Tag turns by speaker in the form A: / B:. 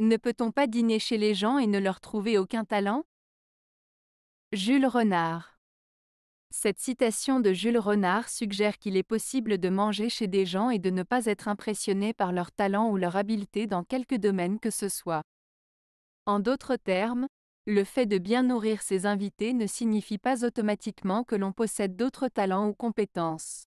A: Ne peut-on pas dîner chez les gens et ne leur trouver aucun talent Jules Renard. Cette citation de Jules Renard suggère qu'il est possible de manger chez des gens et de ne pas être impressionné par leur talent ou leur habileté dans quelque domaine que ce soit. En d'autres termes, le fait de bien nourrir ses invités ne signifie pas automatiquement que l'on possède d'autres talents ou compétences.